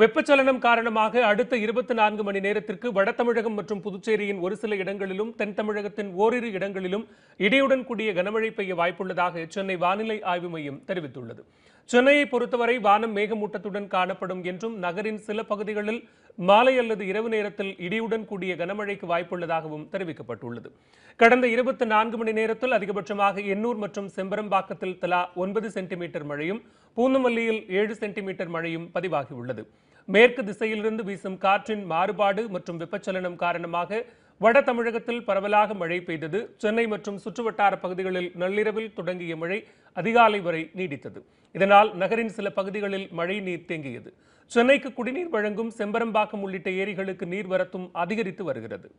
வெப்பச்சலனம் காரணமாக அடுத்த இருபத்தி நான்கு மணி நேரத்திற்கு வட தமிழகம் மற்றும் புதுச்சேரியின் ஒரு சில இடங்களிலும் தென் தமிழகத்தின் ஓரிரு இடங்களிலும் இடியுடன் கூடிய கனமழை பெய்ய வாய்ப்புள்ளதாக சென்னை வானிலை ஆய்வு மையம் தெரிவித்துள்ளது சென்னையை பொறுத்தவரை வானம் மேகமூட்டத்துடன் காணப்படும் என்றும் நகரின் சில பகுதிகளில் மாலை அல்லது இரவு நேரத்தில் இடியுடன் கூடிய கனமழைக்கு வாய்ப்புள்ளதாகவும் தெரிவிக்கப்பட்டுள்ளது கடந்த இருபத்தி நான்கு மணி நேரத்தில் அதிகபட்சமாக எண்ணூர் மற்றும் செம்பரம்பாக்கத்தில் தலா ஒன்பது சென்டிமீட்டர் மழையும் பூந்தமல்லியில் ஏழு சென்டிமீட்டர் மழையும் பதிவாகியுள்ளது மேற்கு திசையிலிருந்து வீசும் காற்றின் மாறுபாடு மற்றும் வெப்பச்சலனம் காரணமாக வட தமிழகத்தில் பரவலாக மழை பெய்தது சென்னை மற்றும் சுற்றுவட்டார பகுதிகளில் நள்ளிரவில் தொடங்கிய மழை அதிகாலை வரை நீடித்தது இதனால் நகரின் சில பகுதிகளில் மழை நீர் தேங்கியது சென்னைக்கு குடிநீர் வழங்கும் செம்பரம்பாக்கம் உள்ளிட்ட ஏரிகளுக்கு நீர்வரத்தும் அதிகரித்து வருகிறது